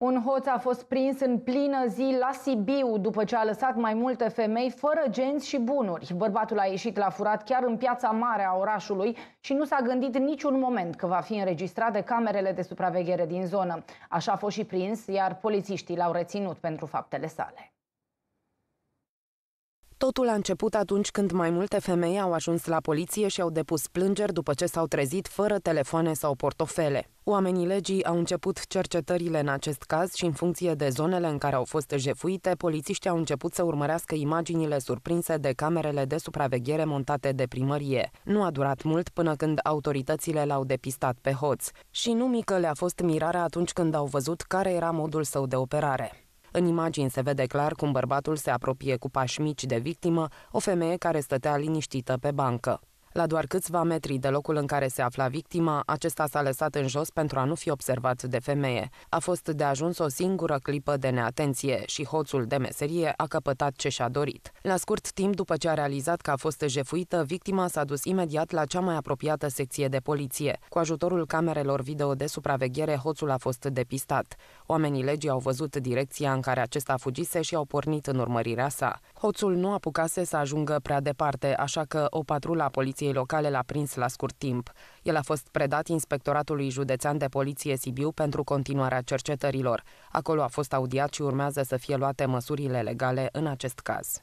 Un hoț a fost prins în plină zi la Sibiu după ce a lăsat mai multe femei fără genți și bunuri. Bărbatul a ieșit la furat chiar în piața mare a orașului și nu s-a gândit niciun moment că va fi înregistrat de camerele de supraveghere din zonă. Așa a fost și prins, iar polițiștii l-au reținut pentru faptele sale. Totul a început atunci când mai multe femei au ajuns la poliție și au depus plângeri după ce s-au trezit fără telefoane sau portofele. Oamenii legii au început cercetările în acest caz și în funcție de zonele în care au fost jefuite, polițiștii au început să urmărească imaginile surprinse de camerele de supraveghere montate de primărie. Nu a durat mult până când autoritățile l-au depistat pe hoț și nu mică le-a fost mirarea atunci când au văzut care era modul său de operare. În imagini se vede clar cum bărbatul se apropie cu pași mici de victimă, o femeie care stătea liniștită pe bancă. La doar câțiva metri de locul în care se afla victima, acesta s-a lăsat în jos pentru a nu fi observat de femeie. A fost de ajuns o singură clipă de neatenție și hoțul de meserie a căpătat ce și-a dorit. La scurt timp după ce a realizat că a fost jefuită, victima s-a dus imediat la cea mai apropiată secție de poliție. Cu ajutorul camerelor video de supraveghere, hoțul a fost depistat. Oamenii legii au văzut direcția în care acesta fugise și au pornit în urmărirea sa. Hoțul nu apucase să ajungă prea departe, așa că o patrulă a poliției poliției locale l-a prins la scurt timp. El a fost predat Inspectoratului Județean de Poliție Sibiu pentru continuarea cercetărilor. Acolo a fost audiat și urmează să fie luate măsurile legale în acest caz.